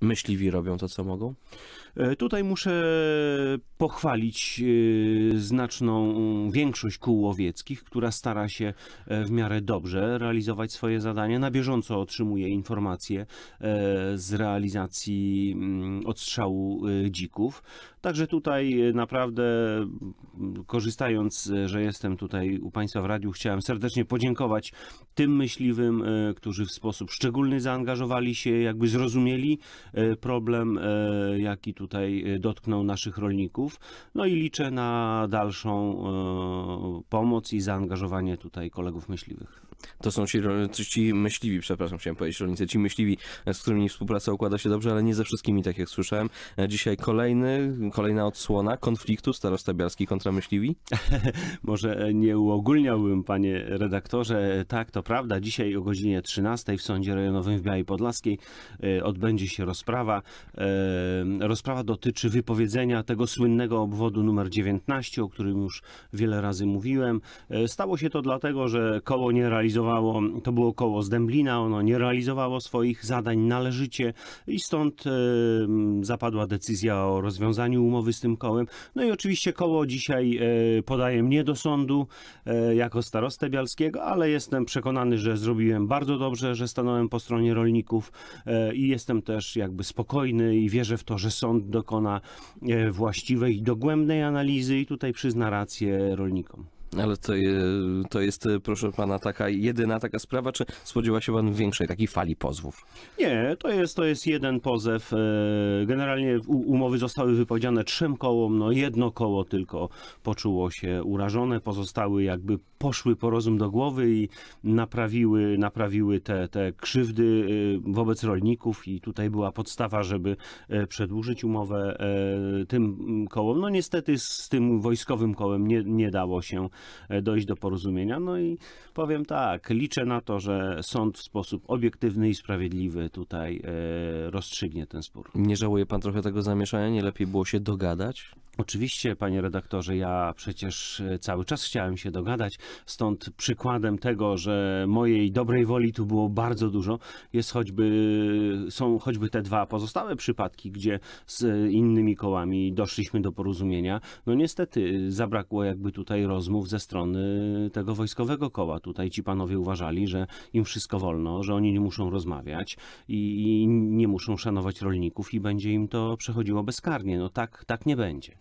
myśliwi robią to, co mogą? E, tutaj muszę pochwalić e, znaczną większość kół łowieckich, która stara się e, w miarę dobrze realizować swoje zadania. Na bieżąco otrzymuje informacje z realizacji mm, odstrzału dzików. Także tutaj naprawdę mm, korzystając, że jestem tutaj u Państwa w radiu, chciałem serdecznie podziękować tym myśliwym, którzy w sposób szczególny zaangażowali się, jakby zrozumieli E, problem, e, jaki tutaj e, dotknął naszych rolników. No i liczę na dalszą pomoc i zaangażowanie tutaj kolegów myśliwych. To są ci, ci myśliwi, przepraszam, chciałem powiedzieć rolnicy, ci myśliwi, z którymi współpraca układa się dobrze, ale nie ze wszystkimi, tak jak słyszałem. E, dzisiaj kolejny, kolejna odsłona konfliktu starostabiarski kontra myśliwi? Może nie uogólniałbym, panie redaktorze. Tak, to prawda. Dzisiaj o godzinie 13 w Sądzie Rejonowym w Białej Podlaskiej e, odbędzie się rozprawa. E, rozprawa dotyczy wypowiedzenia tego słynnego obwodu numer 19, o którym już wiele razy mówiłem. Stało się to dlatego, że koło nie realizowało realizowało, to było koło Zdęblina, ono nie realizowało swoich zadań należycie i stąd e, zapadła decyzja o rozwiązaniu umowy z tym kołem. No i oczywiście koło dzisiaj e, podaje mnie do sądu e, jako starostę bialskiego, ale jestem przekonany, że zrobiłem bardzo dobrze, że stanąłem po stronie rolników i jestem też jakby spokojny i wierzę w to, że sąd dokona właściwej, dogłębnej analizy i tutaj przyzna rację rolnikom. Ale to, to jest, e, proszę pana, taka jedyna taka sprawa, czy spodziewa się pan większej takiej fali pozwów? Nie, to jest, to jest jeden pozew. E, generalnie umowy zostały wypowiedziane trzem kołom, no jedno koło tylko poczuło się urażone, pozostały jakby poszły po rozum do głowy i naprawiły, naprawiły te, te krzywdy e, wobec rolników i tutaj była podstawa, żeby przedłużyć umowę tym kołom. No niestety z tym wojskowym kołem nie, nie dało się E, dojść do porozumienia. No i powiem tak, liczę na to, że sąd w sposób obiektywny i sprawiedliwy tutaj e, rozstrzygnie ten spór. Nie żałuje pan trochę tego zamieszania? Nie lepiej było się dogadać? Oczywiście, panie redaktorze, ja przecież e, cały czas chciałem się dogadać, stąd przykładem tego, że mojej dobrej woli tu było bardzo dużo, jest choćby, są choćby te dwa pozostałe przypadki, gdzie z innymi kołami doszliśmy do porozumienia. No niestety zabrakło jakby tutaj rozmów, ze strony tego wojskowego koła. Tutaj ci panowie uważali, że im wszystko wolno, że oni nie muszą rozmawiać i, nie muszą szanować rolników i będzie im to przechodziło bezkarnie. No tak, tak nie będzie.